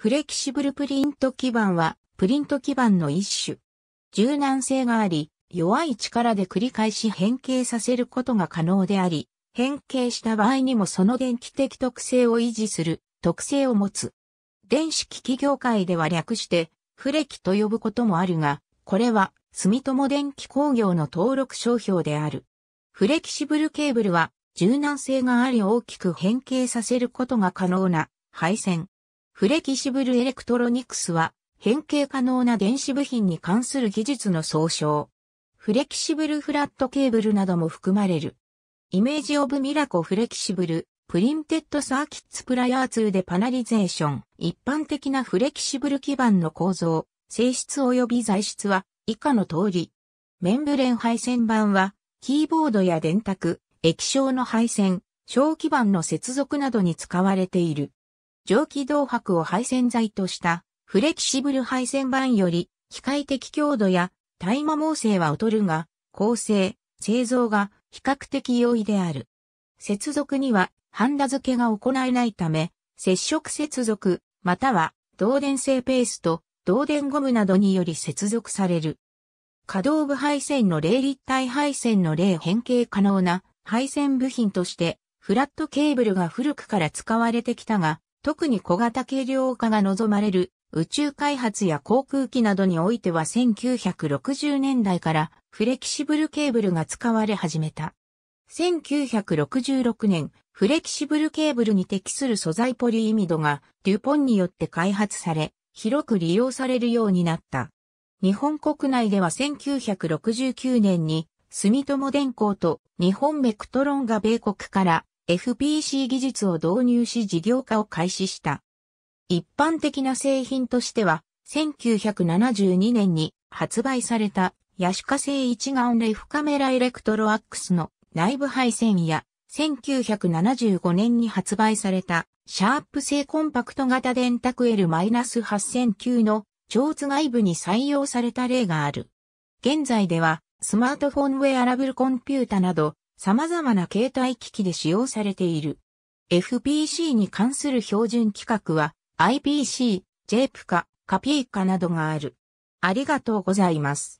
フレキシブルプリント基板は、プリント基板の一種。柔軟性があり、弱い力で繰り返し変形させることが可能であり、変形した場合にもその電気的特性を維持する特性を持つ。電子機器業界では略して、フレキと呼ぶこともあるが、これは住友電機工業の登録商標である。フレキシブルケーブルは柔軟性があり大きく変形させることが可能な配線。フレキシブルエレクトロニクスは変形可能な電子部品に関する技術の総称。フレキシブルフラットケーブルなども含まれる。イメージオブミラコフレキシブル、プリンテッドサーキッツプライヤー2でパナリゼーション。一般的なフレキシブル基板の構造、性質及び材質は以下の通り。メンブレン配線板は、キーボードや電卓、液晶の配線、小基板の接続などに使われている。蒸気動白を配線材としたフレキシブル配線板より機械的強度や大麻耗性は劣るが、構成、製造が比較的容易である。接続にはハンダ付けが行えないため、接触接続、または導電性ペースと導電ゴムなどにより接続される。可動部配線の例立体配線の例変形可能な配線部品として、フラットケーブルが古くから使われてきたが、特に小型軽量化が望まれる宇宙開発や航空機などにおいては1960年代からフレキシブルケーブルが使われ始めた。1966年、フレキシブルケーブルに適する素材ポリイミドがデュポンによって開発され、広く利用されるようになった。日本国内では1969年に住友電工と日本メクトロンが米国から FPC 技術を導入し事業化を開始した。一般的な製品としては、1972年に発売されたヤシカ製一眼レフカメラエレクトロアックスの内部配線や、1975年に発売されたシャープ製コンパクト型電卓 L-8009 の超図外部に採用された例がある。現在ではスマートフォンウェアラブルコンピュータなど様々な携帯機器で使用されている。FPC に関する標準規格は IPC、j p c カピーカなどがある。ありがとうございます。